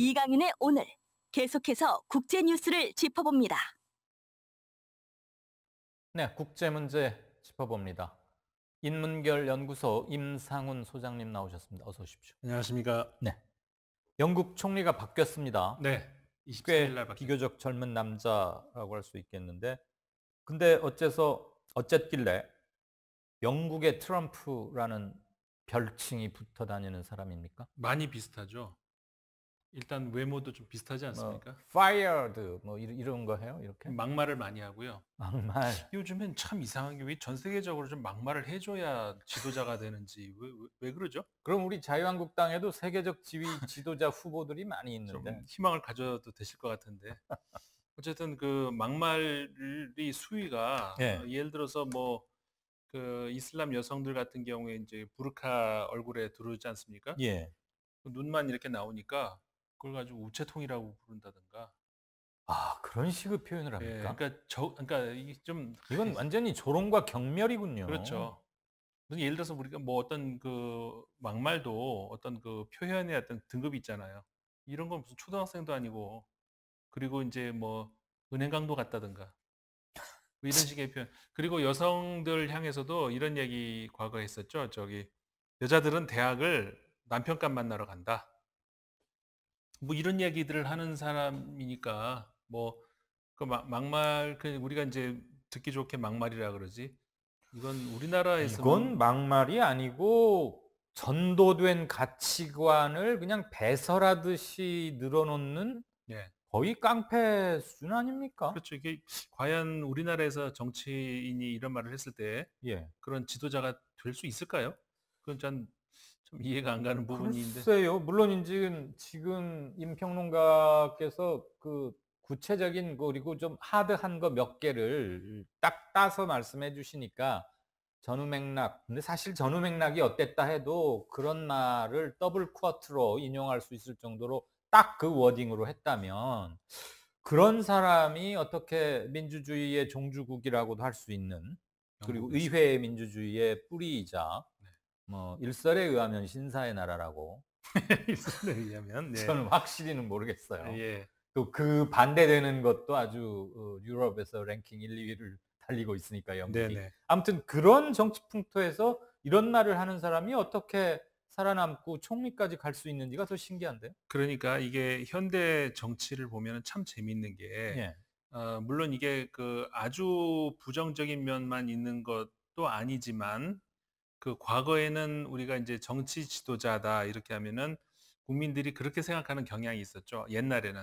이강인의 오늘 계속해서 국제 뉴스를 짚어봅니다. 네, 국제 문제 짚어봅니다. 인문결 연구소 임상훈 소장님 나오셨습니다. 어서 오십시오. 안녕하십니까? 네. 영국 총리가 바뀌었습니다. 네. 23일 날 비교적 젊은 남자라고 할 수 있겠는데 근데 어째서 어쨌길래 영국의 트럼프라는 별칭이 붙어 다니는 사람입니까? 많이 비슷하죠. 일단 외모도 좀 비슷하지 뭐 않습니까? 뭐, fired 뭐 이런, 이런 거 해요 이렇게 막말을 많이 하고요. 막말. 요즘엔 참 이상한 게 왜 전 세계적으로 좀 막말을 해줘야 지도자가 되는지 왜, 왜, 왜 그러죠? 그럼 우리 자유한국당에도 세계적 지위 지도자 후보들이 많이 있는데 희망을 가져도 되실 것 같은데 어쨌든 그 막말이 수위가 예. 예를 들어서 뭐 그 이슬람 여성들 같은 경우에 이제 부르카 얼굴에 두르지 않습니까? 예. 그 눈만 이렇게 나오니까 그걸 가지고 우체통이라고 부른다든가. 아 그런 식의 표현을 예, 합니까? 그러니까 저 그러니까 이게 좀 이건 완전히 조롱과 경멸이군요. 그렇죠. 무슨 예를 들어서 우리가 뭐 어떤 그 막말도 어떤 그 표현의 어떤 등급이 있잖아요. 이런 건 무슨 초등학생도 아니고 그리고 이제 뭐 은행 강도 같다든가 뭐 이런 식의 표현. 그리고 여성들 향해서도 이런 얘기 과거에 했었죠. 저기 여자들은 대학을 남편감 만나러 간다. 뭐 이런 이야기들을 하는 사람이니까 뭐 그 막말 그 우리가 이제 듣기 좋게 막말이라 그러지. 이건 우리나라에서 이건 막말이 아니고 전도된 가치관을 그냥 배설하듯이 늘어놓는 예. 거의 깡패 수준 아닙니까? 그렇죠. 이게 과연 우리나라에서 정치인이 이런 말을 했을 때 예. 그런 지도자가 될 수 있을까요? 그건 전좀 이해가 안 가는 부분인데. 글쎄요. 물론 지금 지금 임평론가께서 그 구체적인 그리고 좀 하드한 거 몇 개를 딱 따서 말씀해 주시니까 전후 맥락. 근데 사실 전후 맥락이 어땠다 해도 그런 말을 더블 쿼트로 인용할 수 있을 정도로 딱 그 워딩으로 했다면 그런 사람이 어떻게 민주주의의 종주국이라고도 할 수 있는 그리고 어, 그렇죠. 의회 민주주의의 뿌리이자 뭐 일설에 의하면 신사의 나라라고 일설에 의하면 네. 저는 확실히는 모르겠어요. 예. 또 그 반대되는 것도 아주 어, 유럽에서 랭킹 1, 2위를 달리고 있으니까 영국이. 네네. 아무튼 그런 정치 풍토에서 이런 말을 하는 사람이 어떻게 살아남고 총리까지 갈 수 있는지가 더 신기한데요. 그러니까 이게 현대 정치를 보면 참 재미있는 게 예. 어, 물론 이게 그 아주 부정적인 면만 있는 것도 아니지만 그 과거에는 우리가 이제 정치 지도자다 이렇게 하면은 국민들이 그렇게 생각하는 경향이 있었죠. 옛날에는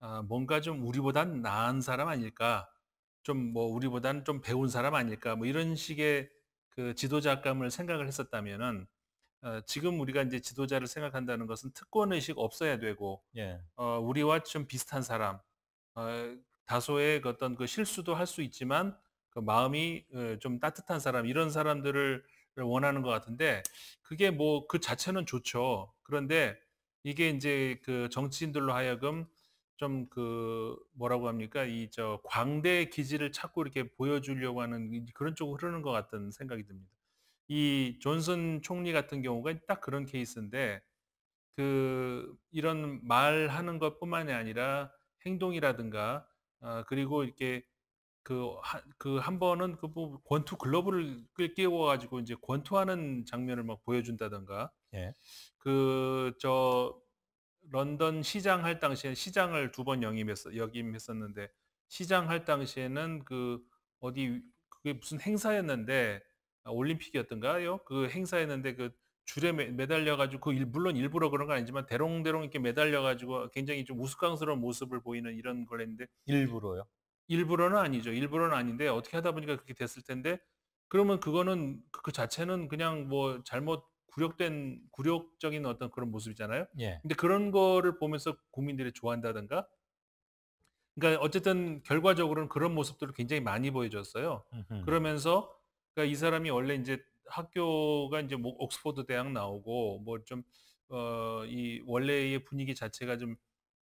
아, 뭔가 좀 우리보단 나은 사람 아닐까, 좀 뭐 우리보단 좀 배운 사람 아닐까, 뭐 이런 식의 그 지도자감을 생각을 했었다면은 어, 지금 우리가 이제 지도자를 생각한다는 것은 특권 의식 없어야 되고 예. 어, 우리와 좀 비슷한 사람, 어, 다소의 그 어떤 그 실수도 할 수 있지만 그 마음이 어, 좀 따뜻한 사람 이런 사람들을 원하는 것 같은데 그게 뭐 그 자체는 좋죠. 그런데 이게 이제 그 정치인들로 하여금 좀 그 뭐라고 합니까 이 저 광대 기지를 찾고 이렇게 보여주려고 하는 그런 쪽으로 흐르는 것 같은 생각이 듭니다. 이 존슨 총리 같은 경우가 딱 그런 케이스인데 그 이런 말하는 것뿐만이 아니라 행동이라든가 아, 그리고 이렇게 그한 그 그한 번은 그뭐 권투 글러브를 끼워 가지고 이제 권투하는 장면을 막 보여준다던가 예. 그 저 런던 시장 할 당시에 시장을 두 번 영임했어 역임했었는데 시장 할 당시에는 그 어디 그게 무슨 행사였는데 아, 올림픽이었던가요? 그 행사였는데 그 줄에 매달려 가지고 그 일, 물론 일부러 그런 건 아니지만 대롱대롱 이렇게 매달려 가지고 굉장히 좀 우스꽝스러운 모습을 보이는 이런 걸했는데 일부러요? 일부러는 아니죠. 일부러는 아닌데 어떻게 하다 보니까 그렇게 됐을 텐데 그러면 그거는 그, 그 자체는 그냥 뭐 잘못 굴욕된 굴욕적인 어떤 그런 모습이잖아요. 예. 근데 그런 거를 보면서 국민들이 좋아한다든가 그러니까 어쨌든 결과적으로는 그런 모습들을 굉장히 많이 보여줬어요. 으흠. 그러면서 그러니까 이 사람이 원래 이제 학교가 이제 뭐 옥스퍼드 대학 나오고 뭐 좀어이 원래의 분위기 자체가 좀어좀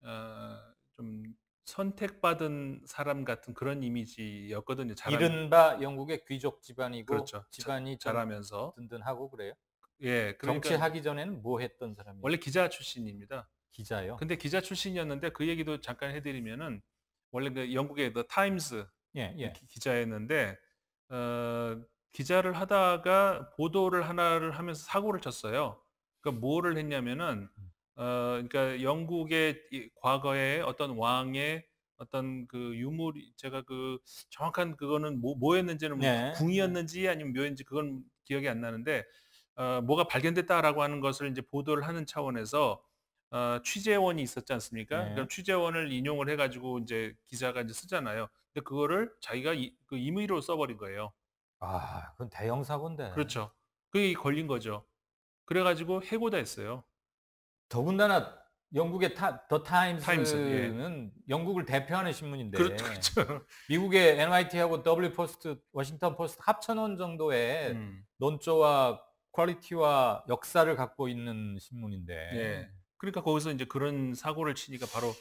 어, 좀 선택받은 사람 같은 그런 이미지였거든요. 잘하 이른바 영국의 귀족 집안이고 그렇죠. 집안이 자, 잘하면서 든든하고 그래요. 예, 그러니까 정치하기 전에는 뭐 했던 사람이에요? 원래 기자 출신입니다. 기자요. 근데 기자 출신이었는데 그 얘기도 잠깐 해드리면은 원래 그 영국의 The Times 예, 예. 기자였는데 어, 기자를 하다가 보도를 하나를 하면서 사고를 쳤어요. 그러니까 뭐를 했냐면은 음. 어, 그러니까 영국의 과거에 어떤 왕의 어떤 그 유물 제가 그 정확한 그거는 뭐, 뭐였는지는 뭐 네. 궁이었는지 아니면 묘인지 그건 기억이 안 나는데 어, 뭐가 발견됐다라고 하는 것을 이제 보도를 하는 차원에서 어, 취재원이 있었지 않습니까? 네. 그럼 취재원을 인용을 해가지고 이제 기자가 이제 쓰잖아요. 근데 그거를 자기가 이, 그 임의로 써버린 거예요. 아, 그건 대형 사고데 그렇죠. 그게 걸린 거죠. 그래가지고 해고다 했어요. 더군다나 영국의 타, 더 타임스는 예. 영국을 대표하는 신문인데 그렇죠. 그렇죠. 미국의 NYT하고 W 포스트, 워싱턴 포스트 합천원 정도의 음. 논조와 퀄리티와 역사를 갖고 있는 신문인데. 예. 그러니까 거기서 이제 그런 사고를 치니까 바로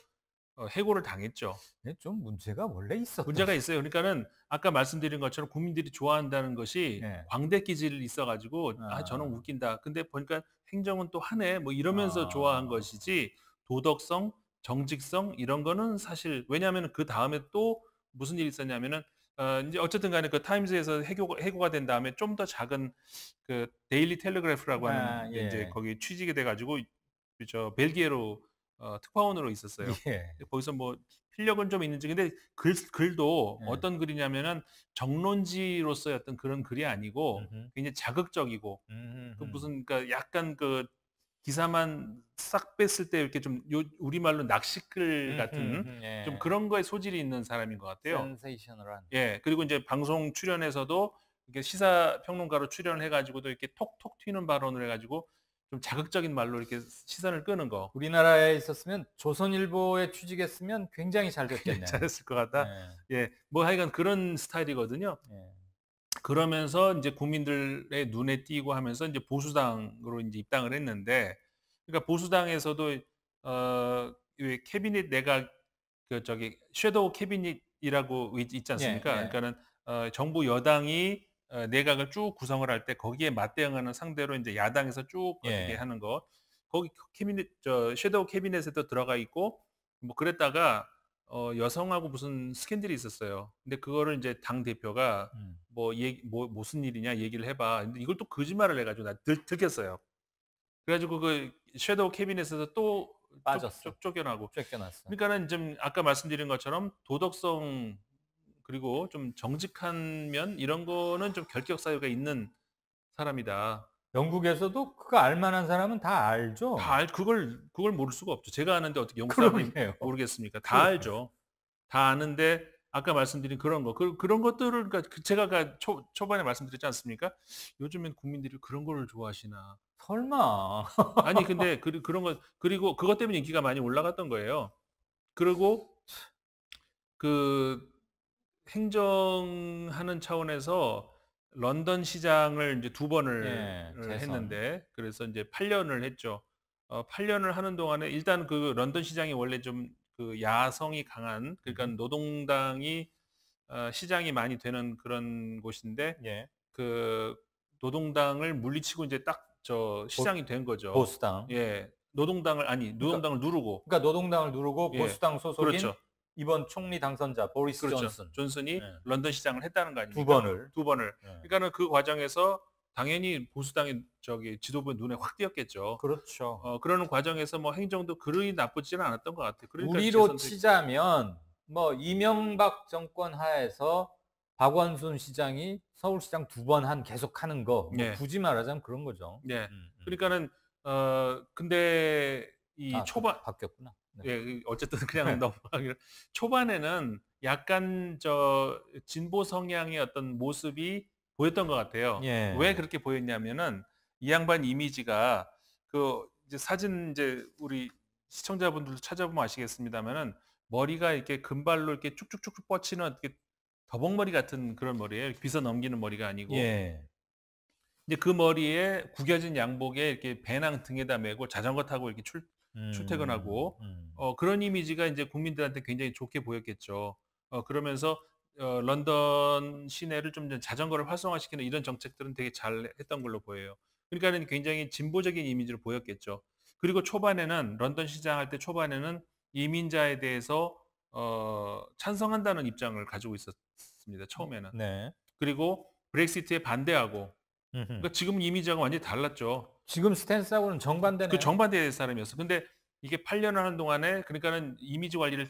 어, 해고를 당했죠. 네, 좀 문제가 원래 있었 문제가 있어요. 그러니까는 아까 말씀드린 것처럼 국민들이 좋아한다는 것이 네. 광대 기질 이 있어가지고 아. 아. 저는 웃긴다. 근데 보니까 행정은 또 하네 뭐 이러면서 아. 좋아한 것이지 도덕성, 정직성 이런 거는 사실 왜냐하면 그 다음에 또 무슨 일이 있었냐면은 어, 이제 어쨌든 간에 그 타임즈에서 해고, 해고가 된 다음에 좀 더 작은 그 데일리 텔레그래프라고 하는 아, 예. 이제 거기 취직이 돼 가지고 저 벨기에로 어, 특파원으로 있었어요. 예. 거기서 뭐 필력은 좀 있는지 근데 글 글도 음. 어떤 글이냐면은 정론지로서의 어떤 그런 글이 아니고 음흠. 굉장히 자극적이고 그 무슨 그러니까 약간 그 기사만 싹 뺐을 때 이렇게 좀 요, 우리말로 낚시글 음, 같은 음흠. 음, 예. 좀 그런 거에 소질이 있는 사람인 것 같아요. 센세이셔널한. 예. 그리고 이제 방송 출연에서도 이렇게 시사 평론가로 출연해 을 가지고도 이렇게 톡톡 튀는 발언을 해 가지고 좀 자극적인 말로 이렇게 시선을 끄는 거. 우리나라에 있었으면 조선일보에 취직했으면 굉장히 잘 됐겠네요. 잘했을 것 같다. 네. 예, 뭐 하여간 그런 스타일이거든요. 네. 그러면서 이제 국민들의 눈에 띄고 하면서 이제 보수당으로 이제 입당을 했는데, 그러니까 보수당에서도 어왜 캐비닛 내각 그 저기 섀도우 캐비닛이라고 있지 예, 않습니까? 네, 그러니까는 어, 정부 여당이 어, 내각을 쭉 구성을 할 때 거기에 맞대응하는 상대로 이제 야당에서 쭉 어떻게 예. 하는 거 거기 그 캐비닛저 섀도우 캐비넷에도 들어가 있고 뭐 그랬다가 어 여성하고 무슨 스캔들이 있었어요. 근데 그거를 이제 당 대표가 음. 뭐, 얘기, 뭐 무슨 일이냐 얘기를 해봐. 근데 이걸 또 거짓말을 해가지고 나 들, 들켰어요. 그래가지고 그 섀도우 캐비넷에서 또 빠졌어. 쫓, 쫓겨나고. 쫓겨났어. 그러니까는 좀 아까 말씀드린 것처럼 도덕성 그리고 좀 정직한 면 이런 거는 좀 결격 사유가 있는 사람이다. 영국에서도 그거 알만한 사람은 다 알죠. 다 알, 그걸 그걸 모를 수가 없죠. 제가 아는데 어떻게 영국 사람이 모르겠습니까? 다 알죠. 다 아는데 아까 말씀드린 그런 거 그, 런 것들을 그러니까 그 제가 초, 초반에 말씀드렸지 않습니까? 요즘엔 국민들이 그런 거를 좋아하시나? 설마. 아니 근데 그, 그런 거 그리고 그것 때문에 인기가 많이 올라갔던 거예요. 그리고 그 행정하는 차원에서 런던 시장을 이제 두 번을 예, 했는데 그래서 이제 8년을 했죠. 어, 8년을 하는 동안에 일단 그 런던 시장이 원래 좀 그 야성이 강한 그러니까 음. 노동당이 어, 시장이 많이 되는 그런 곳인데 예. 그 노동당을 물리치고 이제 딱 저 시장이 된 거죠. 보수당. 예. 노동당을 아니 그러니까 노동당을 그러니까, 누르고 그러니까 노동당을 누르고 예. 보수당 소속인 그렇죠. 이번 총리 당선자 보리스 그렇죠. 존슨 존슨이 네. 런던 시장을 했다는 거 아닙니까? 두 번을 두 번을. 네. 그러니까는 그 과정에서 당연히 보수당의 저기 지도부 눈에 확 띄었겠죠. 그렇죠. 어, 그러는 과정에서 뭐 행정도 그리 나쁘지는 않았던 것 같아요. 그러니까 우리로 치자면 뭐 이명박 정권 하에서 박원순 시장이 서울시장 두 번 한 계속하는 거 뭐 네. 굳이 말하자면 그런 거죠. 네. 음, 음. 그러니까는 어 근데 이 아, 그 초반 바뀌었구나. 네. 예, 그 어쨌든 그냥 네. 넘어가기 초반에는 약간 저 진보 성향의 어떤 모습이 보였던 것 같아요. 예. 왜 그렇게 보였냐면은 이 양반 이미지가 그 이제 사진 이제 우리 시청자분들도 찾아보면 아시겠습니다면은 머리가 이렇게 금발로 이렇게 쭉쭉쭉쭉 뻗치는 이렇게 더벅머리 같은 그런 머리예요. 빗어 넘기는 머리가 아니고. 예. 이제 그 머리에 구겨진 양복에 이렇게 배낭 등에다 메고 자전거 타고 이렇게 출, 음, 출퇴근하고 음. 어, 그런 이미지가 이제 국민들한테 굉장히 좋게 보였겠죠. 어, 그러면서 어, 런던 시내를 좀 자전거를 활성화시키는 이런 정책들은 되게 잘 했던 걸로 보여요. 그러니까는 굉장히 진보적인 이미지를 보였겠죠. 그리고 초반에는 런던 시장 할 때 초반에는 이민자에 대해서 어, 찬성한다는 입장을 가지고 있었습니다. 처음에는. 네. 그리고 브렉시트에 반대하고 그러니까 지금 이미지하고 완전히 달랐죠. 지금 스탠스하고는 정반대네그 정반대 사람이었어. 근데 이게 8년 하는 동안에 그러니까는 이미지 관리를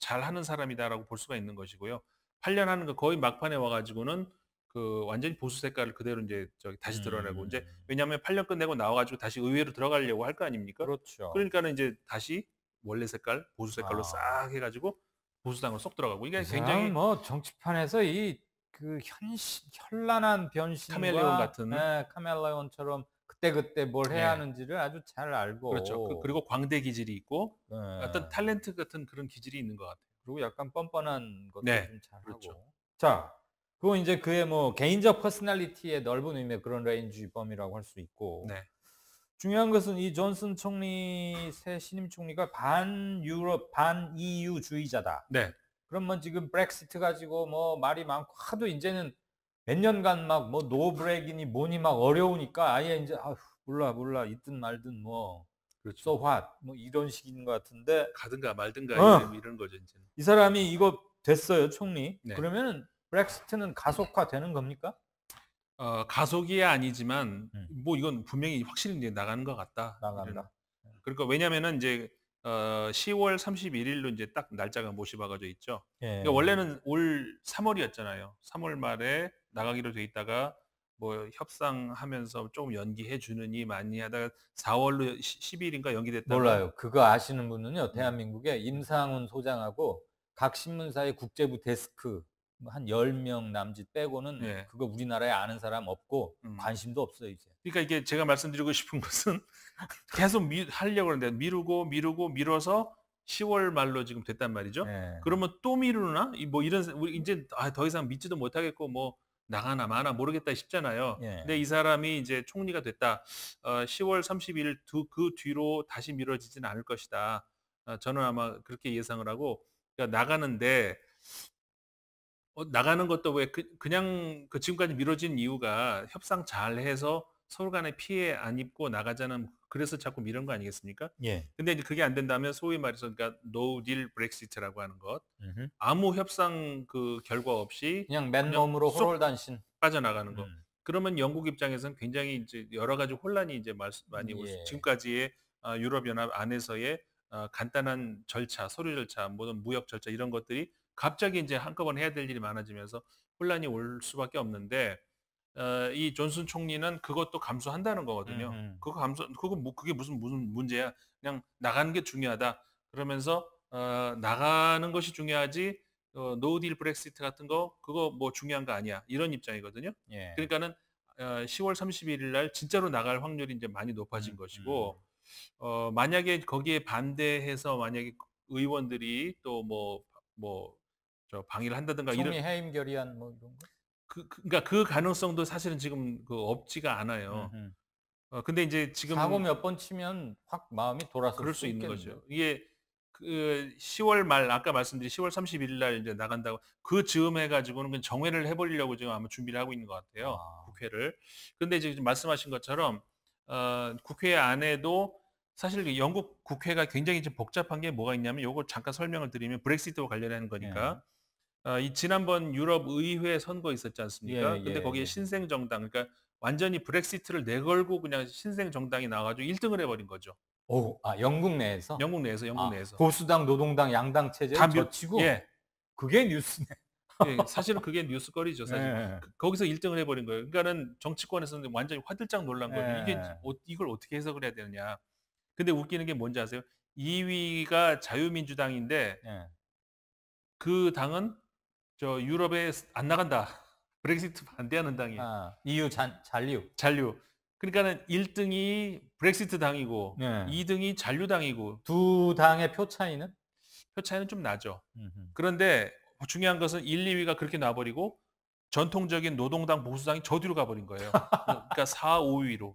잘 하는 사람이다라고 볼 수가 있는 것이고요. 8년 하는 거 거의 막판에 와가지고는 그 완전히 보수 색깔을 그대로 이제 저기 다시 드러내고 음. 이제 왜냐하면 8년 끝내고 나와가지고 다시 의회로 들어가려고 할 거 아닙니까? 그렇죠. 그러니까는 이제 다시 원래 색깔 보수 색깔로 아. 싹 해가지고 보수당으로 쏙 들어가고 이게 굉장히 뭐 정치판에서 이그 현신 현란한 변신과 카멜레온 같은 네, 카멜레온처럼 그때 그때 뭘 해야 네. 하는지를 아주 잘 알고 그렇죠. 그, 리고 광대 기질이 있고 네. 어떤 탤런트 같은 그런 기질이 있는 것 같아요. 그리고 약간 뻔뻔한 것도 네. 좀잘 그렇죠. 하고. 자, 그건 이제 그의 뭐 개인적 퍼스널리티의 넓은 의미의 그런 레인지범이라고 할 수 있고. 네. 중요한 것은 이 존슨 총리 새 신임 총리가 반 유럽 반 EU 주의자다. 네. 그러면 지금 브렉시트 가지고 뭐 말이 많고 하도 이제는 몇 년간 막 뭐 노브렉이니 뭐니 막 어려우니까 아예 이제 아휴 몰라 몰라 있든 말든 뭐 그렇죠. so what 뭐 이런 식인 것 같은데 가든가 말든가 어. 뭐 이런 거죠 이제 이 사람이 이거 됐어요 총리 네. 그러면 브렉시트는 가속화되는 겁니까? 어, 가속이 아니지만 음. 뭐 이건 분명히 확실히 이제 나가는 것 같다. 나간다. 그러니까 왜냐면은 이제 어, 10월 31일로 이제 딱 날짜가 모집박아져 있죠. 예. 그러니까 원래는 올 3월이었잖아요. 3월 말에 나가기로 돼 있다가 뭐 협상하면서 조금 연기해 주느니 많이 하다가 4월로 10일인가 연기됐다. 몰라요. 그거 아시는 분은요. 음. 대한민국의 임상훈 소장하고 각 신문사의 국제부 데스크 한 10명 남짓 빼고는 예. 그거 우리나라에 아는 사람 없고 음. 관심도 없어요, 이제. 그러니까 이게 제가 말씀드리고 싶은 것은 계속 미, 하려고 하는데 미루고 미루고 미뤄서 10월 말로 지금 됐단 말이죠. 네. 그러면 또 미루나? 뭐 이런 우리 이제 아, 더 이상 믿지도 못하겠고 뭐 나가나 마나 모르겠다 싶잖아요. 예. 근데 이 사람이 이제 총리가 됐다. 어, 10월 31일 두, 그 뒤로 다시 미뤄지지는 않을 것이다. 어, 저는 아마 그렇게 예상을 하고 그러니까 나가는데 어, 나가는 것도 왜 그, 그냥 그 지금까지 미뤄진 이유가 협상 잘 해서 서울 간에 피해 안 입고 나가자는 그래서 자꾸 미는 거 아니겠습니까? 예. 근데 이제 그게 안 된다면 소위 말해서 그러니까 노딜 브렉시트라고 하는 것 음흠. 아무 협상 그 결과 없이 그냥 맨몸으로 호롤단신 빠져나가는 거. 음. 그러면 영국 입장에서는 굉장히 이제 여러 가지 혼란이 이제 많이 올 예. 지금까지의 아, 유럽연합 안에서의 아, 간단한 절차, 서류 절차, 모든 무역 절차 이런 것들이 갑자기 이제 한꺼번에 해야 될 일이 많아지면서 혼란이 올 수밖에 없는데 어, 이 존슨 총리는 그것도 감수한다는 거거든요. 음, 음 그거 감수, 그거 뭐 그게 무슨 무슨 문제야? 그냥 나가는 게 중요하다. 그러면서 어, 나가는 것이 중요하지. 어, 노딜 브렉시트 같은 거 그거 뭐 중요한 거 아니야. 이런 입장이거든요. 예. 그러니까는 어, 10월 31일 날 진짜로 나갈 확률이 이제 많이 높아진 음, 것이고 음. 어, 만약에 거기에 반대해서 만약에 의원들이 또 뭐뭐저방위를 한다든가 이런 해임 결의안 뭐 이런 거 그, 그 그러니까그 가능성도 사실은 지금 그 없지가 않아요. 음흠. 어, 근데 이제 지금 사고 몇 번 치면 확 마음이 돌아서 그럴 수 있는 거죠. 이게 그 10월 말 아까 말씀드린 10월 31일 날 이제 나간다고 그 즈음 해가지고는 정회를 해보려고 지금 아마 준비를 하고 있는 것 같아요. 아. 국회를. 근데 지금 말씀하신 것처럼 어, 국회 안에도 사실 그 영국 국회가 굉장히 좀 복잡한 게 뭐가 있냐면 요거 잠깐 설명을 드리면 브렉시트와 관련된 거니까 네. 어, 이 지난번 유럽 의회 선거 있었지 않습니까? 예, 근데 예, 거기에 예. 신생 정당 그러니까 완전히 브렉시트를 내걸고 그냥 신생 정당이 나와가지고 1등을 해버린 거죠. 오, 어, 아 영국 내에서 영국 내에서 영국 아, 내에서 보수당, 노동당, 양당 체제 다 몇- 젖고 예, 그게 뉴스네. 예, 사실은 그게 뉴스거리죠. 사실 예. 예. 그- 거기서 1등을 해버린 거예요. 그러니까는 정치권에서는 완전히 화들짝 놀란 거예요. 이게 예. 어- 이걸 어떻게 해석을 해야 되느냐. 근데 웃기는 게 뭔지 아세요? 2위가 자유민주당인데 예. 그 당은 저 유럽에 안 나간다. 브렉시트 반대하는 당이에요. 아, EU 잔, 잔류. 잔류. 그러니까는 1등이 브렉시트 당이고 네. 2등이 잔류 당이고 두 당의 표 차이는 표 차이는 좀 나죠. 음흠. 그런데 중요한 것은 1, 2위가 그렇게 나버리고 전통적인 노동당 보수당이 저 뒤로 가버린 거예요. 그러니까 4, 5위로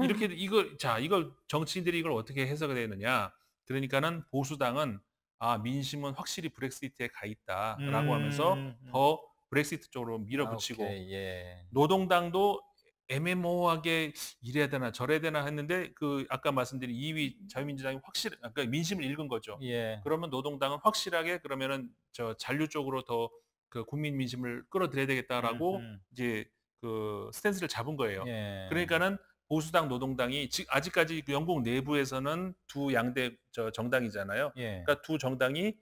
이렇게 이걸 자 이걸 정치인들이 이걸 어떻게 해석을 했느냐? 그러니까는 보수당은 아 민심은 확실히 브렉시트에 가 있다라고 음, 하면서 더 브렉시트 쪽으로 밀어붙이고 아, 예. 노동당도 애매모호하게 이래야 되나 저래야 되나 했는데 그 아까 말씀드린 2위 자유민주당이 확실 아까 민심을 읽은 거죠. 예. 그러면 노동당은 확실하게 그러면은 저 잔류 쪽으로 더 그 국민 민심을 끌어들여야 되겠다라고 음, 음. 이제 그 스탠스를 잡은 거예요. 예. 그러니까는 보수당 노동당이 아직까지 그 영국 내부에서는 두 양대 정당이잖아요. 예. 그러니까 두 정당이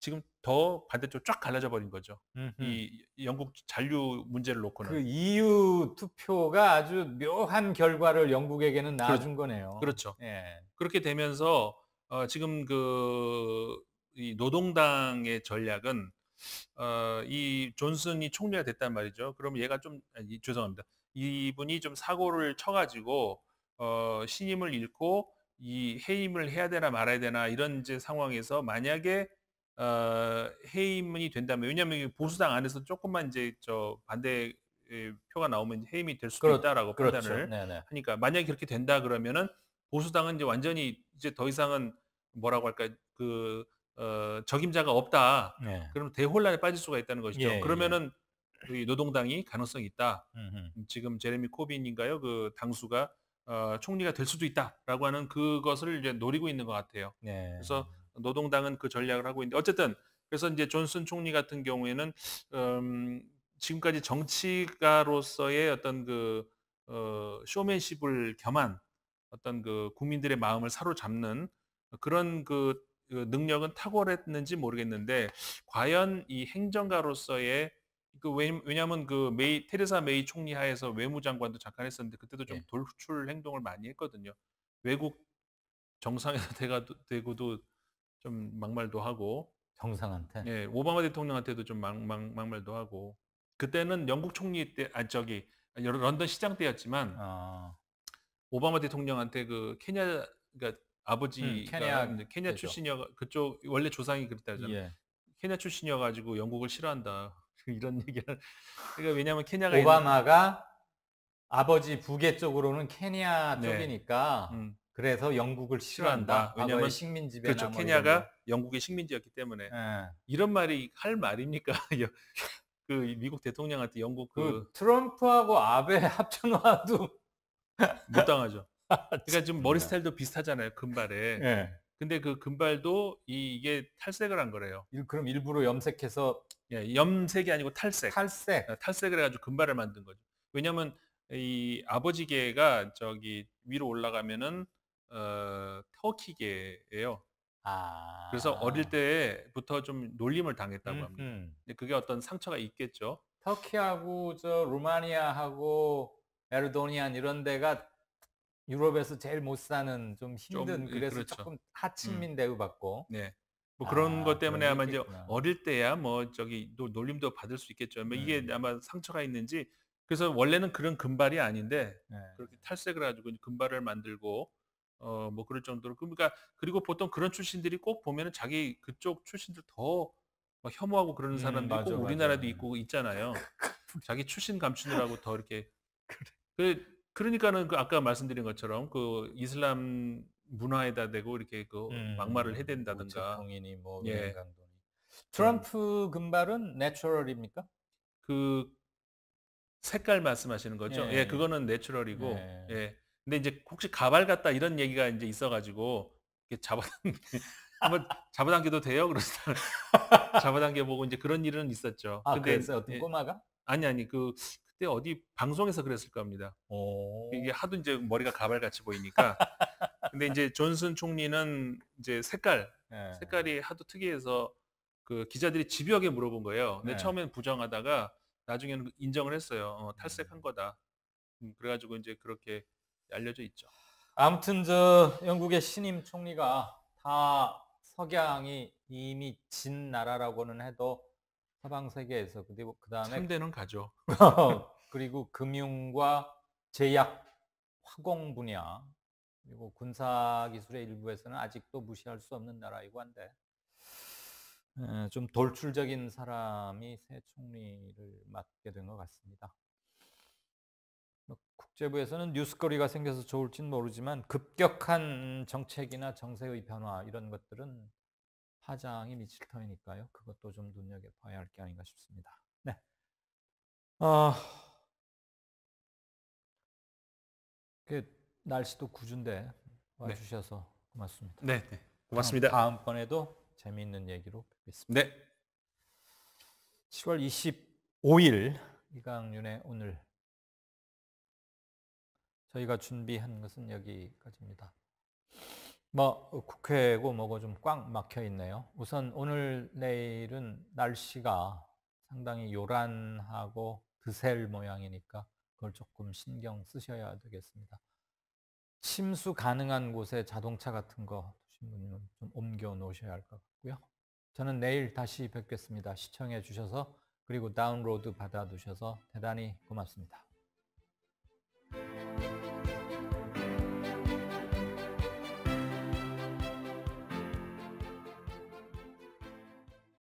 지금 더 반대쪽 쫙 갈라져 버린 거죠. 음흠. 이 영국 잔류 문제를 놓고는 그 EU 투표가 아주 묘한 결과를 영국에게는 낳아준 그렇 거네요. 그렇죠. 예. 그렇게 되면서 어, 지금 그이 노동당의 전략은 어, 이 존슨이 총리가 됐단 말이죠. 그럼 얘가 좀 아, 죄송합니다. 이분이 좀 사고를 쳐가지고 어, 신임을 잃고 이 해임을 해야 되나 말아야 되나 이런 이제 상황에서 만약에 어, 해임이 된다면 왜냐하면 보수당 안에서 조금만 이제 저 반대 표가 나오면 해임이 될 수도 그렇, 있다라고 그렇죠. 판단을 네네. 하니까 만약에 그렇게 된다 그러면은 보수당은 이제 완전히 이제 더 이상은 뭐라고 할까 그 어, 적임자가 없다. 네. 그면 대혼란에 빠질 수가 있다는 것이죠. 예, 예. 그러면은 예. 그 이 노동당이 가능성이 있다. 음흠. 음, 지금 제레미 코빈인가요? 그 당수가 어, 총리가 될 수도 있다라고 하는 그것을 이제 노리고 있는 것 같아요. 네. 그래서 노동당은 그 전략을 하고 있는데 어쨌든 그래서 이제 존슨 총리 같은 경우에는 음, 지금까지 정치가로서의 어떤 그 어, 쇼맨십을 겸한 어떤 그 국민들의 마음을 사로잡는 그런 그, 그 능력은 탁월했는지 모르겠는데 과연 이 행정가로서의 그 왜냐하면 그 메이 테레사 메이 총리 하에서 외무장관도 잠깐 했었는데 그때도 좀 예. 돌출 행동을 많이 했거든요. 외국 정상에서 대가 되고도 좀 막말도 하고 정상한테 예 오바마 대통령한테도 좀 막, 막, 막말도 하고 그때는 영국 총리 때아 저기 런던 시장 때였지만 아. 오바마 대통령한테 그 케냐 그러니까 아버지 음, 케냐 케냐 출신이어 그쪽 원래 조상이 그랬다잖아요. 예. 케냐 출신이어 가지고 영국을 싫어한다. 이런 얘기를 그러니까 왜냐하면 케냐가 오바마가 아버지 북의 쪽으로는 케냐 네. 쪽이니까 음. 그래서 영국을 싫어한다. 왜냐하면 식민지배 그렇죠. 뭐 케냐가 영국의 식민지였기 때문에 네. 이런 말이 할 말입니까? 그 미국 대통령한테 영국 그, 그 트럼프하고 아베 합쳐놔도 못 당하죠. 아, 그러니까 지금 머리 스타일도 비슷하잖아요. 금발에. 네. 근데 그 금발도 이, 이게 탈색을 한 거래요. 그럼 일부러 염색해서 예, 염색이 아니고 탈색. 탈색. 예, 탈색을 해가지고 금발을 만든 거죠. 왜냐하면 이 아버지계가 저기 위로 올라가면은 어, 터키계예요. 아. 그래서 어릴 때부터 좀 놀림을 당했다고 음, 합니다. 음. 그게 어떤 상처가 있겠죠. 터키하고 저 루마니아하고 에르도니안 이런 데가 유럽에서 제일 못 사는 좀 힘든 좀, 예, 그래서 그렇죠. 조금 하층민 음. 대우받고 네. 뭐 아, 그런 아, 것 때문에 아마 있 이제 어릴 때야 뭐 저기 놀림도 받을 수 있겠죠. 뭐 네. 이게 아마 상처가 있는지 그래서 원래는 그런 금발이 아닌데 네. 그렇게 탈색을 가지고 금발을 만들고 어 뭐 그럴 정도로 그, 그러니까 그리고 보통 그런 출신들이 꼭 보면은 자기 그쪽 출신들 더 혐오하고 그러는 음, 사람들이 맞아, 꼭 우리나라도 맞아. 있고 있잖아요. 자기 출신 감추느라고 더 이렇게 그래. 그 그러니까는 그 아까 말씀드린 것처럼 그 이슬람 문화에다 대고 이렇게 그 음. 막말을 해댄다든가. 공인이 뭐 예. 예. 트럼프 음. 금발은 내추럴입니까? 그 색깔 말씀하시는 거죠? 예, 예 그거는 내추럴이고. 예. 예. 근데 이제 혹시 가발 같다 이런 얘기가 이제 있어가지고 이렇게 잡아당기 한번 잡아당겨도 돼요? 그래서 잡아당겨 보고 이제 그런 일은 있었죠. 아, 근데 그랬어요? 어떤 예. 꼬마가? 아니 아니 그 그때 어디 방송에서 그랬을 겁니다. 오. 어. 이게 하도 이제 머리가 가발같이 보이니까. 근데 이제 존슨 총리는 이제 색깔 네. 색깔이 하도 특이해서 그 기자들이 집요하게 물어본 거예요. 근데 네. 처음엔 부정하다가 나중에는 그 인정을 했어요. 어, 음. 탈색한 거다. 음, 그래가지고 이제 그렇게 알려져 있죠. 아무튼 저 영국의 신임 총리가 다 석양이 이미 진 나라라고는 해도 사방 세계에서 그리고 그다음에 참대는 가죠. 그리고 금융과 제약, 화공 분야 그리고 군사 기술의 일부에서는 아직도 무시할 수 없는 나라이고 한데 좀 돌출적인 사람이 새 총리를 맡게 된 것 같습니다. 뭐 국제부에서는 뉴스거리가 생겨서 좋을진 모르지만 급격한 정책이나 정세의 변화 이런 것들은 파장이 미칠 터이니까요. 그것도 좀 눈여겨봐야 할 게 아닌가 싶습니다. 네. 아, 그 날씨도 구준데 네. 와주셔서 네. 고맙습니다. 네, 네. 고맙습니다. 다음번에도 재미있는 얘기로 뵙겠습니다. 네. 7월 25일 이강윤의 오늘 저희가 준비한 것은 여기까지입니다. 뭐 국회고 뭐고 좀 꽉 막혀 있네요. 우선 오늘 내일은 날씨가 상당히 요란하고 드셀 모양이니까 그걸 조금 신경 쓰셔야 되겠습니다. 침수 가능한 곳에 자동차 같은 거 두신 좀 옮겨 놓으셔야 할 것 같고요. 저는 내일 다시 뵙겠습니다. 시청해 주셔서 그리고 다운로드 받아 두셔서 대단히 고맙습니다.